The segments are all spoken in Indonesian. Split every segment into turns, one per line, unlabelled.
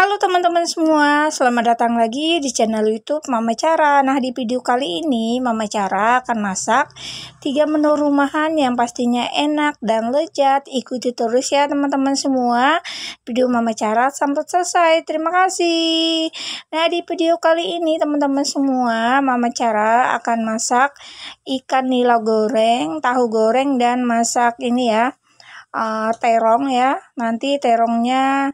Halo teman-teman semua, selamat datang lagi di channel YouTube Mama Cara. Nah, di video kali ini Mama Cara akan masak 3 menu rumahan yang pastinya enak dan lezat. Ikuti terus ya teman-teman semua video Mama Cara sampai selesai. Terima kasih. Nah, di video kali ini teman-teman semua Mama Cara akan masak ikan nila goreng, tahu goreng dan masak ini ya. Uh, terong ya nanti terongnya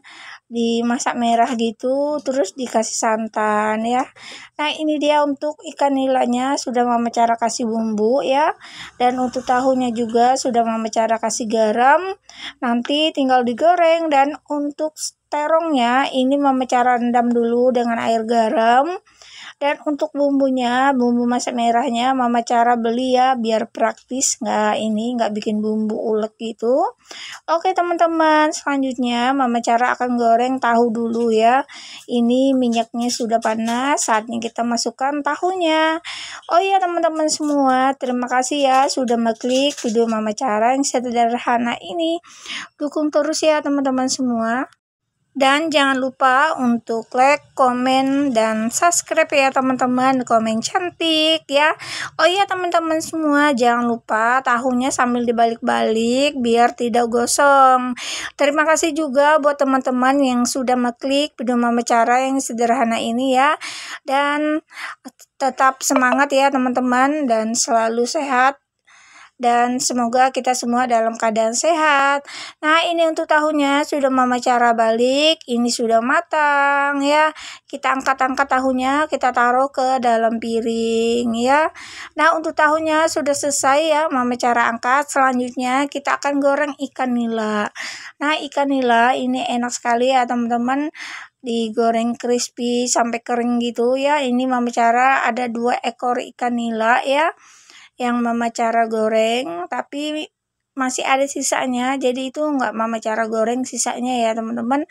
dimasak merah gitu terus dikasih santan ya nah ini dia untuk ikan nilanya sudah mama cara kasih bumbu ya dan untuk tahunya juga sudah mama cara kasih garam nanti tinggal digoreng dan untuk terongnya ini mama cara rendam dulu dengan air garam dan untuk bumbunya bumbu masak merahnya mama cara beli ya biar praktis nggak ini nggak bikin bumbu ulek gitu Oke teman-teman, selanjutnya mama cara akan goreng tahu dulu ya. Ini minyaknya sudah panas, saatnya kita masukkan tahunya. Oh iya teman-teman semua, terima kasih ya sudah mengklik video mama cara yang sederhana ini. Dukung terus ya teman-teman semua. Dan jangan lupa untuk like, komen, dan subscribe ya teman-teman. Komen cantik ya. Oh iya teman-teman semua jangan lupa tahunya sambil dibalik-balik biar tidak gosong. Terima kasih juga buat teman-teman yang sudah mengklik video mama cara yang sederhana ini ya. Dan tetap semangat ya teman-teman dan selalu sehat dan semoga kita semua dalam keadaan sehat. Nah, ini untuk tahunya sudah mama cara balik, ini sudah matang ya. Kita angkat-angkat tahunya, kita taruh ke dalam piring ya. Nah, untuk tahunya sudah selesai ya mama cara angkat. Selanjutnya kita akan goreng ikan nila. Nah, ikan nila ini enak sekali ya, teman-teman digoreng crispy sampai kering gitu ya. Ini mama cara ada dua ekor ikan nila ya yang mama cara goreng tapi masih ada sisanya jadi itu nggak mama cara goreng sisanya ya teman-teman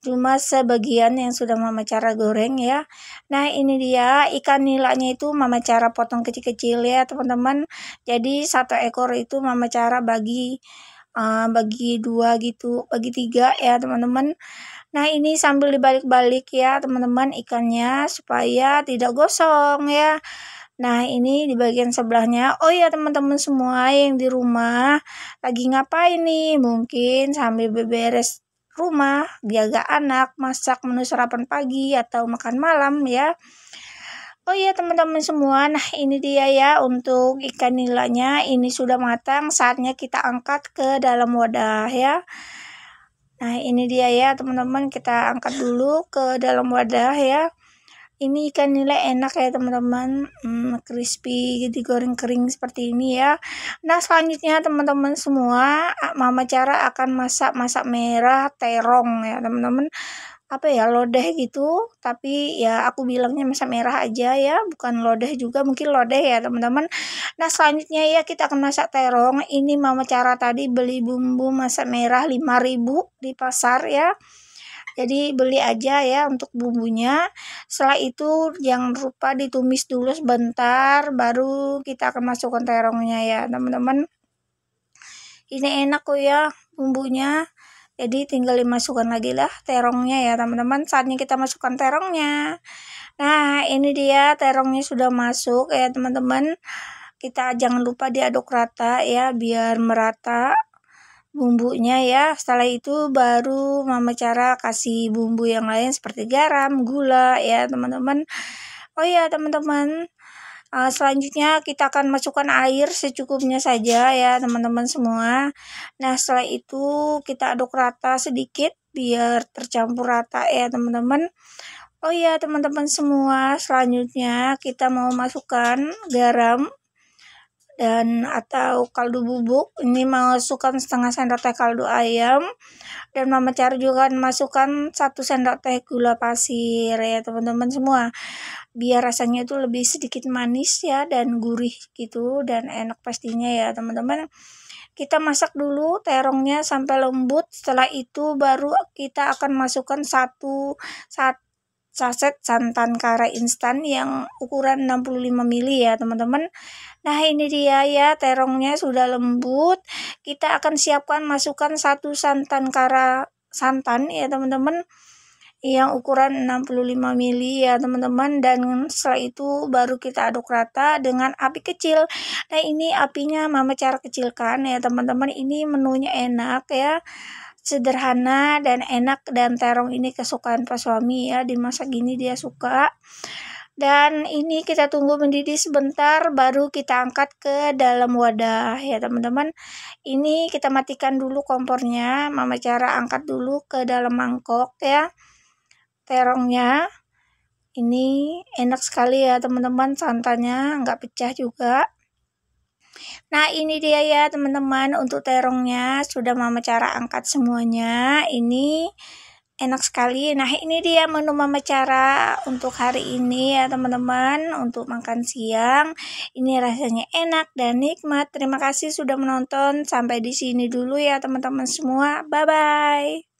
cuma sebagian yang sudah mama cara goreng ya nah ini dia ikan nilanya itu mama cara potong kecil-kecil ya teman-teman jadi satu ekor itu mama cara bagi uh, bagi dua gitu bagi tiga ya teman-teman nah ini sambil dibalik-balik ya teman-teman ikannya supaya tidak gosong ya Nah, ini di bagian sebelahnya. Oh ya, teman-teman semua yang di rumah lagi ngapain nih? Mungkin sambil beberes rumah, jaga anak, masak menu sarapan pagi atau makan malam ya. Oh iya teman-teman semua, nah ini dia ya untuk ikan nilanya ini sudah matang, saatnya kita angkat ke dalam wadah ya. Nah ini dia ya teman-teman, kita angkat dulu ke dalam wadah ya ini ikan nila enak ya teman-teman hmm, crispy goreng kering seperti ini ya nah selanjutnya teman-teman semua ah, mama cara akan masak masak merah terong ya teman-teman apa ya lodeh gitu tapi ya aku bilangnya masak merah aja ya bukan lodeh juga mungkin lodeh ya teman-teman nah selanjutnya ya kita akan masak terong ini mama cara tadi beli bumbu masak merah 5000 di pasar ya jadi beli aja ya untuk bumbunya setelah itu jangan lupa ditumis dulu sebentar baru kita akan masukkan terongnya ya teman-teman ini enak kok ya bumbunya jadi tinggal dimasukkan lagi lah terongnya ya teman-teman saatnya kita masukkan terongnya nah ini dia terongnya sudah masuk ya teman-teman kita jangan lupa diaduk rata ya biar merata bumbunya ya. Setelah itu baru mama cara kasih bumbu yang lain seperti garam, gula ya teman-teman. Oh ya teman-teman, Uh, selanjutnya kita akan masukkan air secukupnya saja ya teman-teman semua. Nah setelah itu kita aduk rata sedikit biar tercampur rata ya teman-teman. Oh ya teman-teman semua selanjutnya kita mau masukkan garam dan atau kaldu bubuk ini masukkan setengah sendok teh kaldu ayam dan mama cari juga masukkan satu sendok teh gula pasir ya teman-teman semua biar rasanya itu lebih sedikit manis ya dan gurih gitu dan enak pastinya ya teman-teman kita masak dulu terongnya sampai lembut setelah itu baru kita akan masukkan satu satu saset santan kara instan yang ukuran 65 mili ya teman-teman nah ini dia ya terongnya sudah lembut kita akan siapkan masukkan satu santan kara santan ya teman-teman yang ukuran 65 mili ya teman-teman dan setelah itu baru kita aduk rata dengan api kecil nah ini apinya mama cara kecilkan ya teman-teman ini menunya enak ya sederhana dan enak dan terong ini kesukaan pas suami ya di masa gini dia suka dan ini kita tunggu mendidih sebentar baru kita angkat ke dalam wadah ya teman-teman ini kita matikan dulu kompornya mama cara angkat dulu ke dalam mangkok ya terongnya ini enak sekali ya teman-teman santannya nggak pecah juga Nah ini dia ya teman-teman untuk terongnya sudah mama cara angkat semuanya ini enak sekali nah ini dia menu mama cara untuk hari ini ya teman-teman untuk makan siang ini rasanya enak dan nikmat terima kasih sudah menonton sampai di sini dulu ya teman-teman semua bye bye